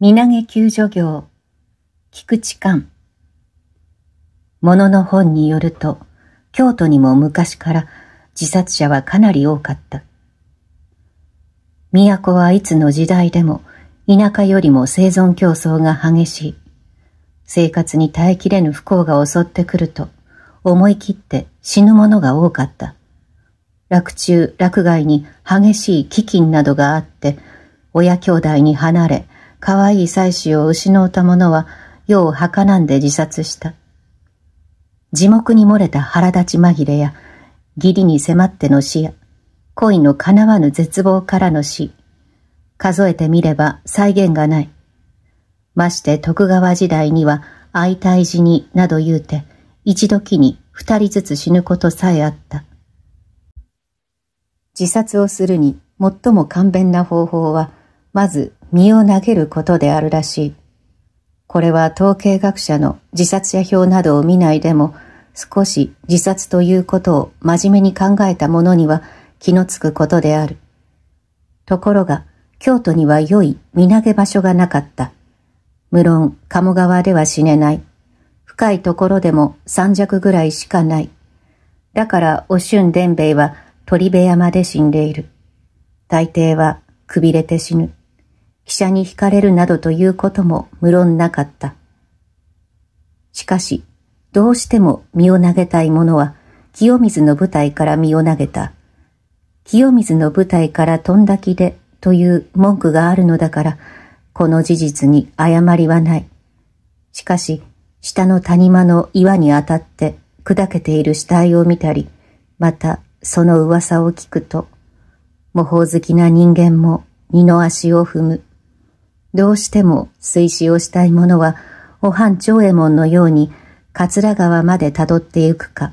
身投げ救助業、菊池寛。ものの本によると、京都にも昔から自殺者はかなり多かった。都はいつの時代でも田舎よりも生存競争が激しい。生活に耐えきれぬ不幸が襲ってくると、思い切って死ぬ者が多かった。落中、落外に激しい飢饉などがあって、親兄弟に離れ、可愛い妻子を失うた者は、世をはかなんで自殺した。地獄に漏れた腹立ち紛れや、義理に迫っての死や、恋の叶わぬ絶望からの死、数えてみれば再現がない。まして徳川時代には、相対死になど言うて、一時に二人ずつ死ぬことさえあった。自殺をするに最も簡便な方法は、まず身を投げることであるらしい。これは統計学者の自殺者表などを見ないでも、少し自殺ということを真面目に考えた者には気のつくことである。ところが、京都には良い身投げ場所がなかった。無論、鴨川では死ねない。深いところでも三尺ぐらいしかない。だから、お春ゅ伝兵衛は鳥部山で死んでいる。大抵は、くびれて死ぬ。飛車に惹かれるなどということも無論なかった。しかし、どうしても身を投げたい者は、清水の舞台から身を投げた。清水の舞台から飛んだ気でという文句があるのだから、この事実に誤りはない。しかし、下の谷間の岩に当たって砕けている死体を見たり、またその噂を聞くと、模倣好きな人間も二の足を踏む。どうしても水死をしたい者は、お藩長衛門のように、桂川まで辿ってゆくか、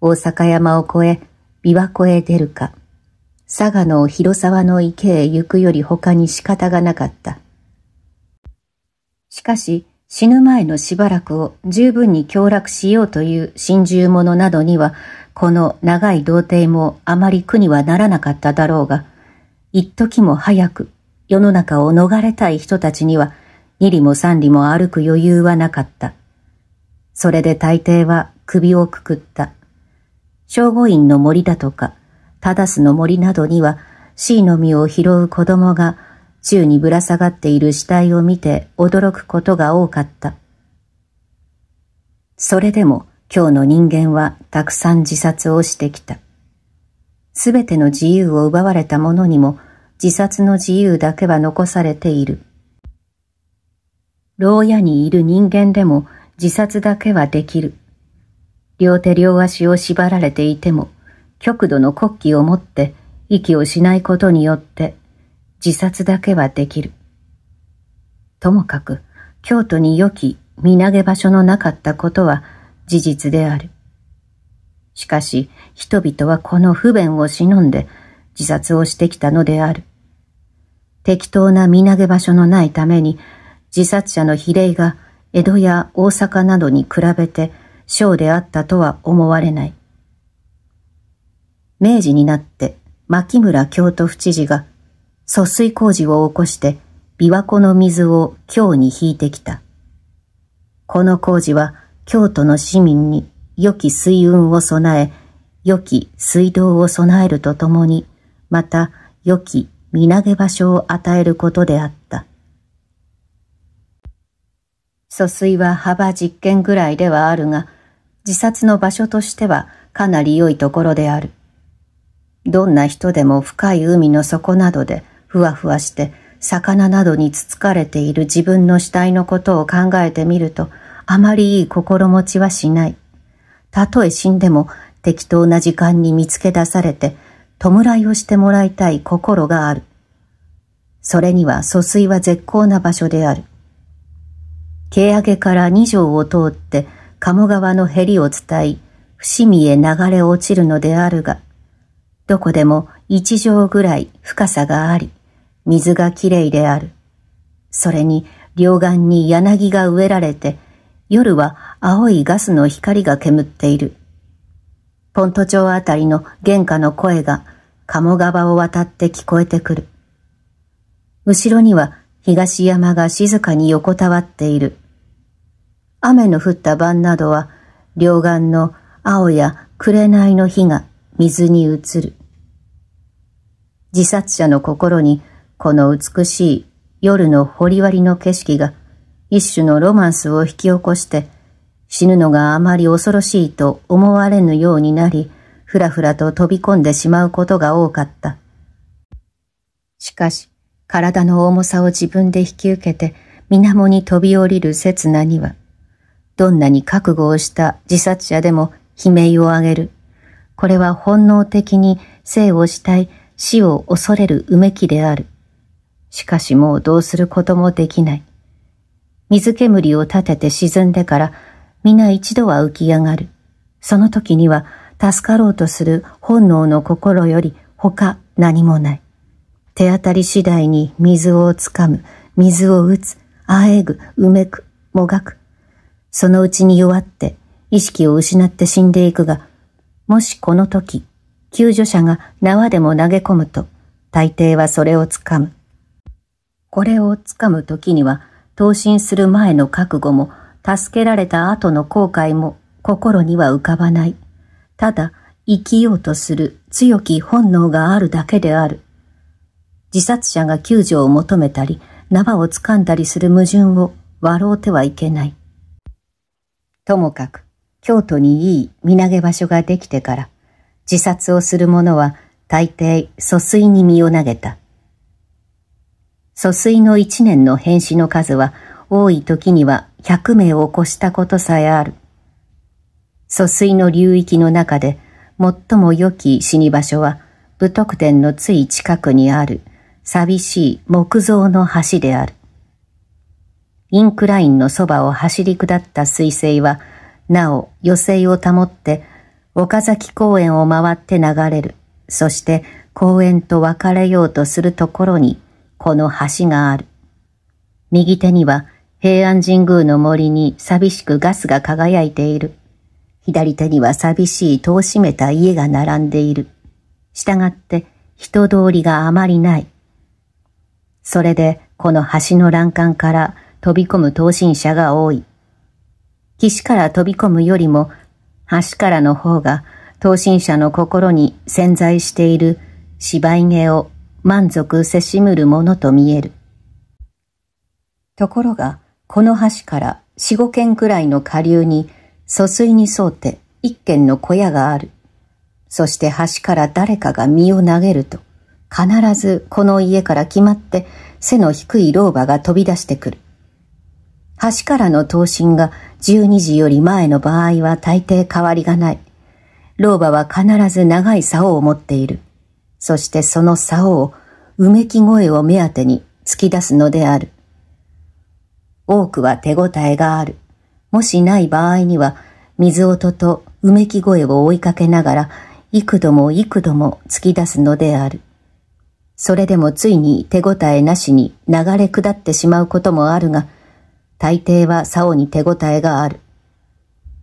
大阪山を越え、琵琶湖へ出るか、佐賀の広沢の池へ行くより他に仕方がなかった。しかし、死ぬ前のしばらくを十分に協楽しようという心中者などには、この長い童貞もあまり苦にはならなかっただろうが、一時も早く世の中を逃れたい人たちには、二里も三里も歩く余裕はなかった。それで大抵は首をくくった。正午院の森だとか、忠須の森などには、死の実を拾う子供が、宙にぶら下がっている死体を見て驚くことが多かった。それでも今日の人間はたくさん自殺をしてきた。すべての自由を奪われた者にも自殺の自由だけは残されている。牢屋にいる人間でも自殺だけはできる。両手両足を縛られていても、極度の国旗を持って息をしないことによって自殺だけはできる。ともかく、京都に良き見投げ場所のなかったことは事実である。しかし、人々はこの不便を忍んで自殺をしてきたのである。適当な身投げ場所のないために、自殺者の比例が江戸や大阪などに比べて小であったとは思われない。明治になって牧村京都府知事が疎水工事を起こして琵琶湖の水を京に引いてきた。この工事は京都の市民に良き水運を備え、良き水道を備えるとともにまた良き身投げ場所を与えることであった。疎水は幅10ぐらいではあるが、自殺の場所としてはかなり良いところである。どんな人でも深い海の底などでふわふわして魚などにつつかれている自分の死体のことを考えてみると、あまりいい心持ちはしない。たとえ死んでも適当な時間に見つけ出されて弔いをしてもらいたい心がある。それには疎水は絶好な場所である。桂上げから二条を通って鴨川のへりを伝い、伏見へ流れ落ちるのであるが、どこでも一畳ぐらい深さがあり、水がきれいである。それに両岸に柳が植えられて、夜は青いガスの光が煙っている。ポント町あたりの玄関の声が鴨川を渡って聞こえてくる。後ろには東山が静かに横たわっている。雨の降った晩などは、両岸の青や紅の火が水に映る。自殺者の心にこの美しい夜の掘割の景色が一種のロマンスを引き起こして死ぬのがあまり恐ろしいと思われぬようになりふらふらと飛び込んでしまうことが多かった。しかし、体の重さを自分で引き受けて、水面に飛び降りる刹那には、どんなに覚悟をした自殺者でも悲鳴を上げる。これは本能的に生をしたい、死を恐れるうめきである。しかしもうどうすることもできない。水煙を立てて沈んでから、皆一度は浮き上がる。その時には助かろうとする本能の心より他何もない。手当たり次第に水をつかむ、水を打つ、あえぐ、うめく、もがく。そのうちに弱って意識を失って死んでいくが、もしこの時、救助者が縄でも投げ込むと、大抵はそれをつかむ。これをつかむ時には、投身する前の覚悟も、助けられた後の後悔も心には浮かばない。ただ生きようとする強き本能があるだけである。自殺者が救助を求めたり、縄を掴んだりする矛盾を笑うてはいけない。ともかく、京都にいい身投げ場所ができてから、自殺をする者は大抵疎水に身を投げた。疎水の一年の変死の数は多い時には百名を起こしたことさえある。疎水の流域の中で最も良き死に場所は武徳殿のつい近くにある寂しい木造の橋である。インクラインのそばを走り下った水星は、なお余生を保って岡崎公園を回って流れる。そして公園と別れようとするところにこの橋がある。右手には平安神宮の森に寂しくガスが輝いている。左手には寂しい戸を閉めた家が並んでいる。従って人通りがあまりない。それでこの橋の欄干から飛び込む投身者が多い。岸から飛び込むよりも橋からの方が投身者の心に潜在している芝居芸を満足せしむるものと見える。ところがこの橋から四五軒くらいの下流に疎水に沿うて一軒の小屋がある。そして橋から誰かが身を投げると、必ずこの家から決まって背の低い老婆が飛び出してくる。橋からの投進が12時より前の場合は大抵変わりがない。老婆は必ず長い竿を持っている。そしてその竿をうめき声を目当てに突き出すのである。多くは手応えがある。もしない場合には、水音とうめき声を追いかけながら、幾度も幾度も突き出すのである。それでもついに手応えなしに流れ下ってしまうこともあるが、大抵は竿に手応えがある。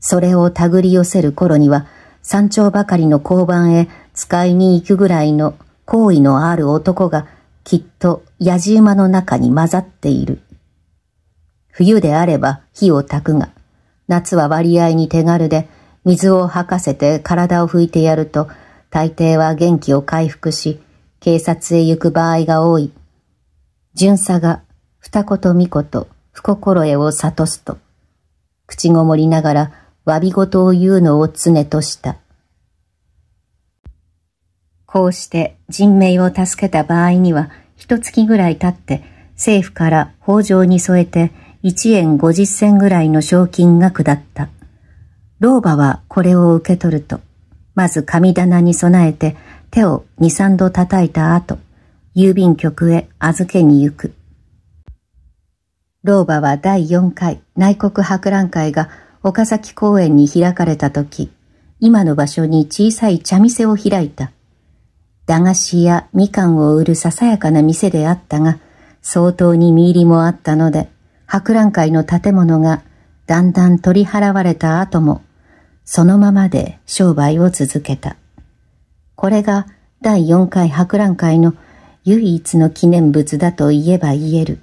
それを手繰り寄せる頃には、山頂ばかりの交番へ使いに行くぐらいの好意のある男が、きっと矢じ馬の中に混ざっている。冬であれば火を焚くが、夏は割合に手軽で、水を吐かせて体を拭いてやると、大抵は元気を回復し、警察へ行く場合が多い。巡査が、二子と三子と、不心得を悟すと、口ごもりながら、詫び事を言うのを常とした。こうして人命を助けた場合には、一月ぐらい経って、政府から法上に添えて、1円50銭ぐらいの賞金が下った。老婆はこれを受け取ると、まず神棚に備えて手を2、3度叩いた後、郵便局へ預けに行く。老婆は第4回内国博覧会が岡崎公園に開かれた時、今の場所に小さい茶店を開いた。駄菓子やみかんを売るささやかな店であったが、相当に身入りもあったので、博覧会の建物がだんだん取り払われた後も、そのままで商売を続けた。これが第4回博覧会の唯一の記念物だと言えば言える。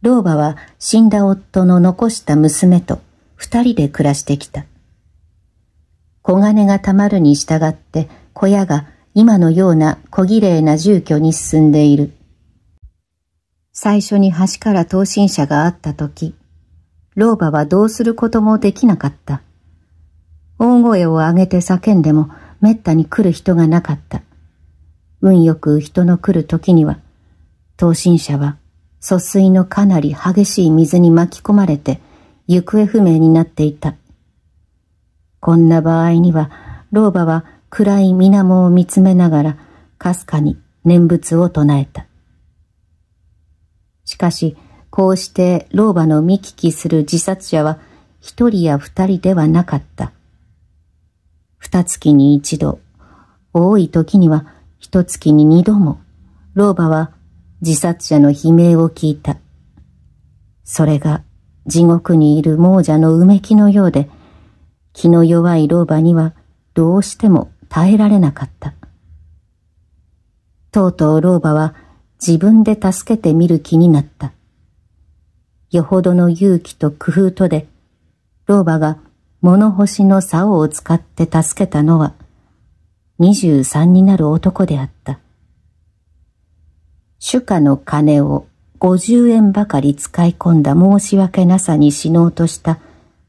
老婆は死んだ夫の残した娘と二人で暮らしてきた。小金がたまるに従って小屋が今のような小綺麗な住居に進んでいる。最初に橋から投身者があった時、老婆はどうすることもできなかった。大声を上げて叫んでも滅多に来る人がなかった。運よく人の来る時には、投身者は疎水のかなり激しい水に巻き込まれて行方不明になっていた。こんな場合には、老婆は暗い水面を見つめながら、かすかに念仏を唱えた。しかし、こうして老婆の見聞きする自殺者は一人や二人ではなかった。二月に一度、多い時には一月に二度も、老婆は自殺者の悲鳴を聞いた。それが地獄にいる亡者のうめきのようで、気の弱い老婆にはどうしても耐えられなかった。とうとう老婆は自分で助けてみる気になった。よほどの勇気と工夫とで、老婆が物干しの竿を使って助けたのは、23になる男であった。主家の金を50円ばかり使い込んだ申し訳なさに死のうとした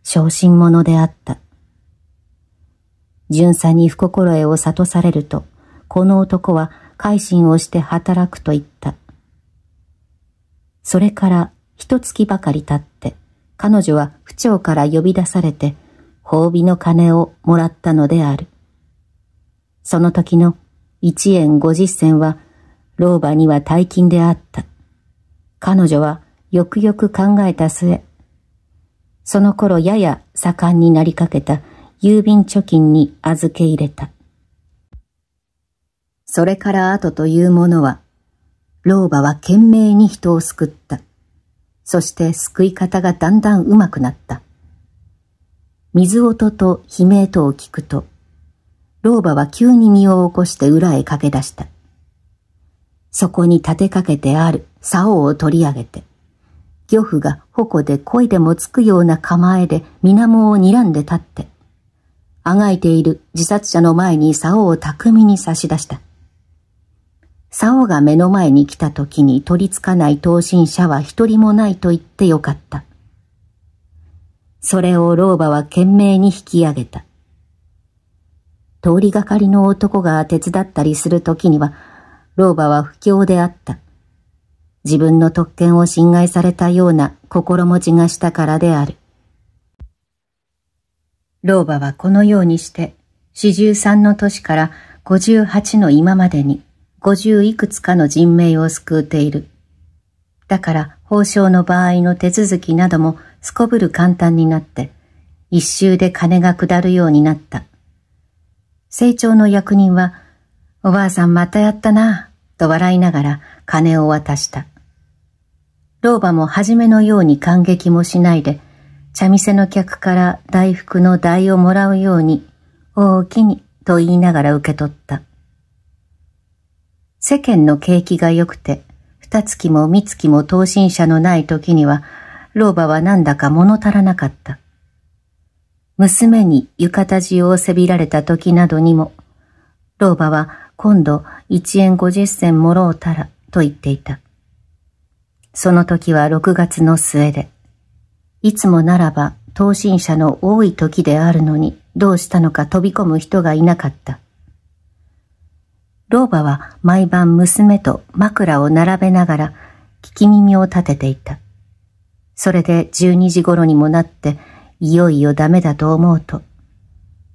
小心者であった。巡査に不心得を悟されると、この男は改心をして働くと言った。それから一月ばかり経って、彼女は府庁から呼び出されて、褒美の金をもらったのである。その時の一円五十銭は、老婆には大金であった。彼女はよくよく考えた末、その頃やや盛んになりかけた郵便貯金に預け入れた。それから後というものは、老婆は懸命に人を救った。そして救い方がだんだんうまくなった。水音と悲鳴とを聞くと、老婆は急に身を起こして裏へ駆け出した。そこに立てかけてある竿を取り上げて、漁夫が矛で恋でもつくような構えで水面を睨んで立って、あがいている自殺者の前に竿を巧みに差し出した。竿が目の前に来た時に取り付かない当身者は一人もないと言ってよかった。それを老婆は懸命に引き上げた。通りがかりの男が手伝ったりする時には、老婆は不況であった。自分の特権を侵害されたような心持ちがしたからである。老婆はこのようにして、四十三の年から五十八の今までに、五十いくつかの人命を救うている。だから報奨の場合の手続きなどもすこぶる簡単になって、一周で金が下るようになった。成長の役人は、おばあさんまたやったな、と笑いながら金を渡した。老婆も初めのように感激もしないで、茶店の客から大福の代をもらうように、大きにと言いながら受け取った。世間の景気が良くて、二月も三月も等身者のない時には、老婆はなんだか物足らなかった。娘に浴衣地をせびられた時などにも、老婆は今度一円五十銭もろうたらと言っていた。その時は六月の末で、いつもならば等身者の多い時であるのにどうしたのか飛び込む人がいなかった。老婆は毎晩娘と枕を並べながら聞き耳を立てていた。それで12時頃にもなって、いよいよダメだと思うと、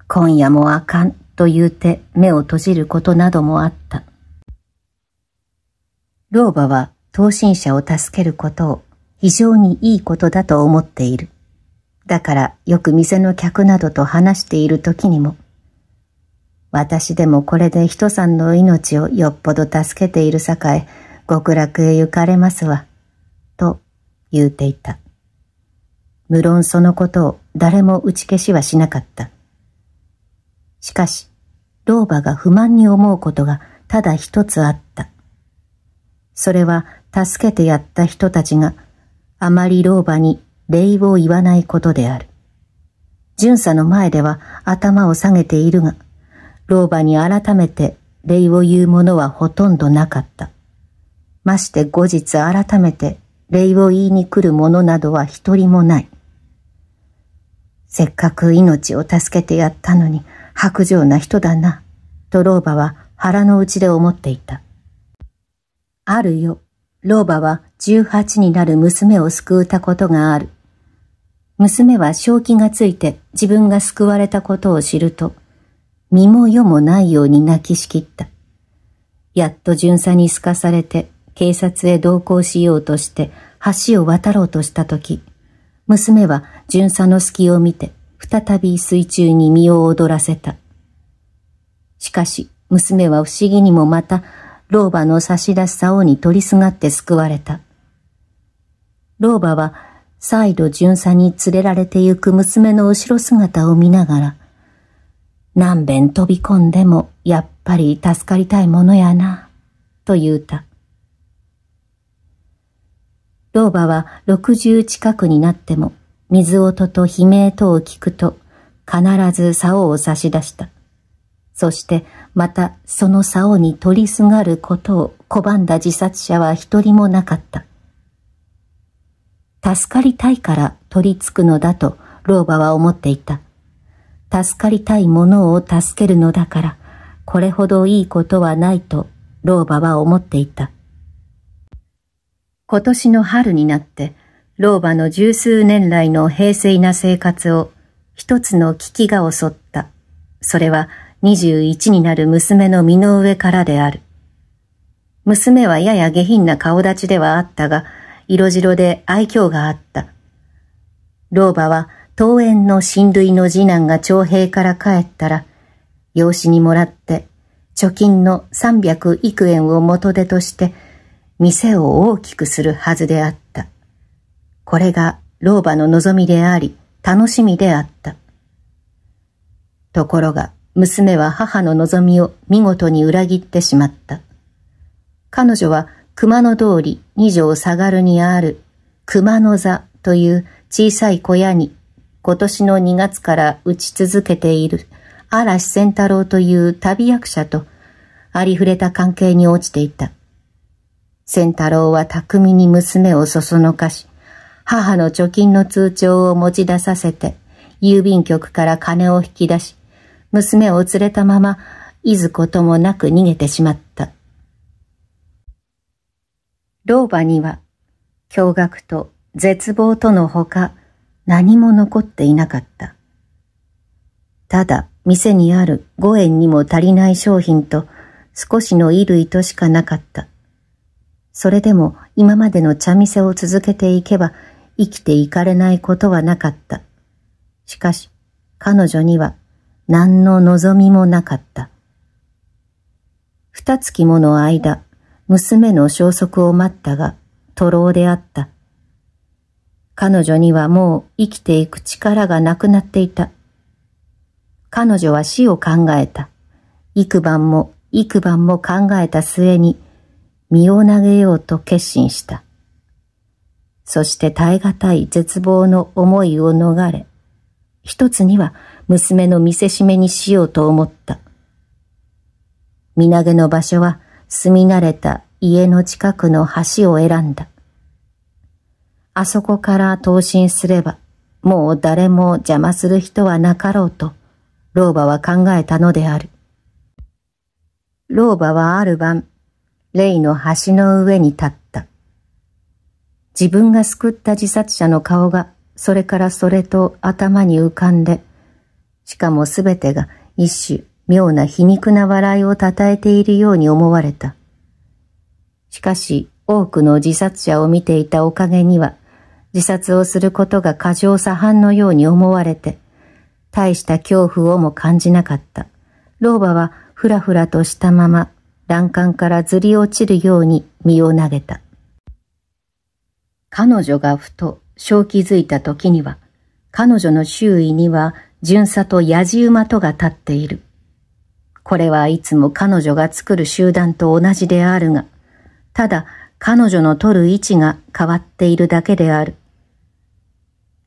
今夜もあかんと言うて目を閉じることなどもあった。老婆は当身者を助けることを非常にいいことだと思っている。だからよく店の客などと話している時にも、私でもこれで人さんの命をよっぽど助けているさかい、極楽へ行かれますわ。と言うていた。無論そのことを誰も打ち消しはしなかった。しかし、老婆が不満に思うことがただ一つあった。それは助けてやった人たちがあまり老婆に礼を言わないことである。巡査の前では頭を下げているが、老婆に改めて礼を言うものはほとんどなかった。まして後日改めて礼を言いに来る者などは一人もない。せっかく命を助けてやったのに白状な人だな、と老婆は腹の内で思っていた。あるよ、老婆は18になる娘を救うたことがある。娘は正気がついて自分が救われたことを知ると、身も世もないように泣きしきった。やっと巡査に透かされて、警察へ同行しようとして、橋を渡ろうとした時、娘は巡査の隙を見て、再び水中に身を躍らせた。しかし、娘は不思議にもまた、老婆の差し出し竿に取りすがって救われた。老婆は、再度巡査に連れられてゆく娘の後ろ姿を見ながら、何べん飛び込んでもやっぱり助かりたいものやな、と言うた。老婆は六十近くになっても、水音と悲鳴とを聞くと、必ず竿を差し出した。そしてまたその竿に取りすがることを拒んだ自殺者は一人もなかった。助かりたいから取り付くのだと老婆は思っていた。助かりたいものを助けるのだから、これほどいいことはないと、老婆は思っていた。今年の春になって、老婆の十数年来の平静な生活を、一つの危機が襲った。それは、21になる娘の身の上からである。娘はやや下品な顔立ちではあったが、色白で愛嬌があった。老婆は桃園の親類の次男が徴兵から帰ったら、養子にもらって、貯金の三百幾円を元手として、店を大きくするはずであった。これが老婆の望みであり、楽しみであった。ところが、娘は母の望みを見事に裏切ってしまった。彼女は熊野通り二条下がるにある熊野座という小さい小屋に今年の2月から打ち続けている嵐仙太郎という旅役者とありふれた関係に落ちていた。仙太郎は巧みに娘をそそのかし、母の貯金の通帳を持ち出させて、郵便局から金を引き出し、娘を連れたまま、いずこともなく逃げてしまった。老婆には、驚愕と絶望とのほか、何も残っていなかった。ただ、店にある五円にも足りない商品と少しの衣類としかなかった。それでも今までの茶店を続けていけば生きていかれないことはなかった。しかし、彼女には何の望みもなかった。二月もの間、娘の消息を待ったが、徒労であった。彼女にはもう生きていく力がなくなっていた。彼女は死を考えた。幾晩も幾晩も考えた末に身を投げようと決心した。そして耐え難い絶望の思いを逃れ、一つには娘の見せしめにしようと思った。身投げの場所は住み慣れた家の近くの橋を選んだ。あそこから投身すれば、もう誰も邪魔する人はなかろうと、老婆は考えたのである。老婆はある晩、霊の橋の上に立った。自分が救った自殺者の顔が、それからそれと頭に浮かんで、しかもすべてが一種妙な皮肉な笑いをたたえているように思われた。しかし多くの自殺者を見ていたおかげには、自殺をすることが過剰左飯のように思われて、大した恐怖をも感じなかった。老婆はふらふらとしたまま、欄干からずり落ちるように身を投げた。彼女がふと正気づいた時には、彼女の周囲には巡査とやじ馬とが立っている。これはいつも彼女が作る集団と同じであるが、ただ彼女の取る位置が変わっているだけである。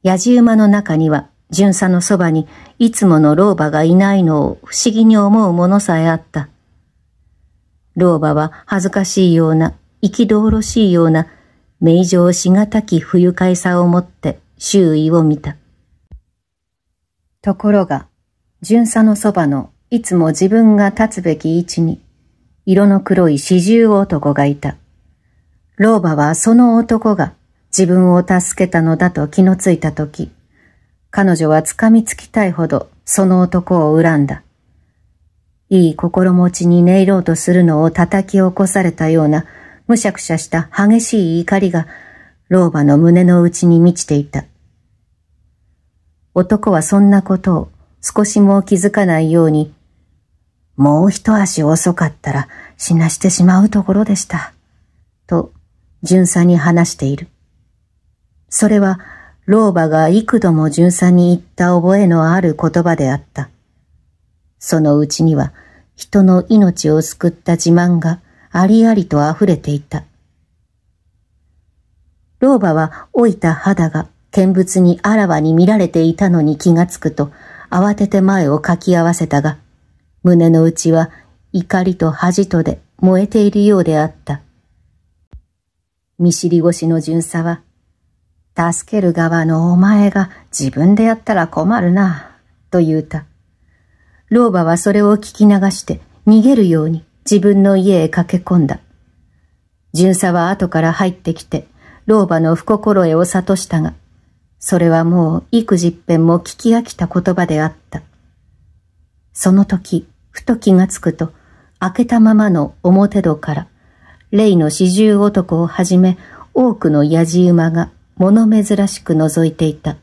やじ馬の中には、巡査のそばにいつもの老婆がいないのを不思議に思うものさえあった。老婆は恥ずかしいような、憤ろしいような、名状しがたき不愉快さを持って周囲を見た。ところが、巡査のそばのいつも自分が立つべき位置に、色の黒い四十男がいた。老婆はその男が自分を助けたのだと気のついた時、彼女は掴みつきたいほどその男を恨んだ。いい心持ちに寝入ろうとするのを叩き起こされたようなむしゃくしゃした激しい怒りが老婆の胸の内に満ちていた。男はそんなことを少しも気づかないように、もう一足遅かったら死なしてしまうところでした、と、巡査に話している。それは老婆が幾度も巡査に言った覚えのある言葉であった。そのうちには人の命を救った自慢がありありと溢れていた。老婆は老いた肌が見物にあらわに見られていたのに気がつくと慌てて前をかき合わせたが、胸の内は怒りと恥とで燃えているようであった。見知り越しの巡査は助ける側のお前が自分でやったら困るな、と言うた。老婆はそれを聞き流して逃げるように自分の家へ駆け込んだ。巡査は後から入ってきて、老婆の不心得を悟したが、それはもう幾十遍も聞き飽きた言葉であった。その時、ふと気がつくと、開けたままの表戸から、霊の四十男をはじめ、多くの矢じ馬が物珍しく覗いていた。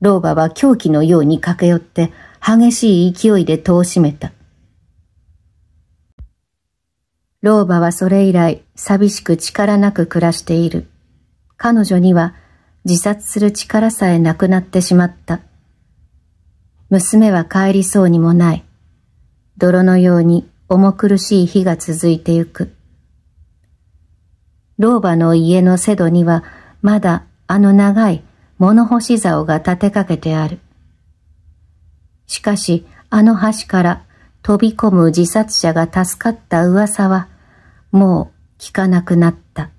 老婆は狂気のように駆け寄って激しい勢いで戸を閉めた。老婆はそれ以来寂しく力なく暮らしている。彼女には自殺する力さえなくなってしまった。娘は帰りそうにもない。泥のように重苦しい日が続いてゆく。老婆の家の瀬戸にはまだあの長い物干し竿が立てかけてある。しかし、あの橋から飛び込む自殺者が助かった噂は、もう聞かなくなった。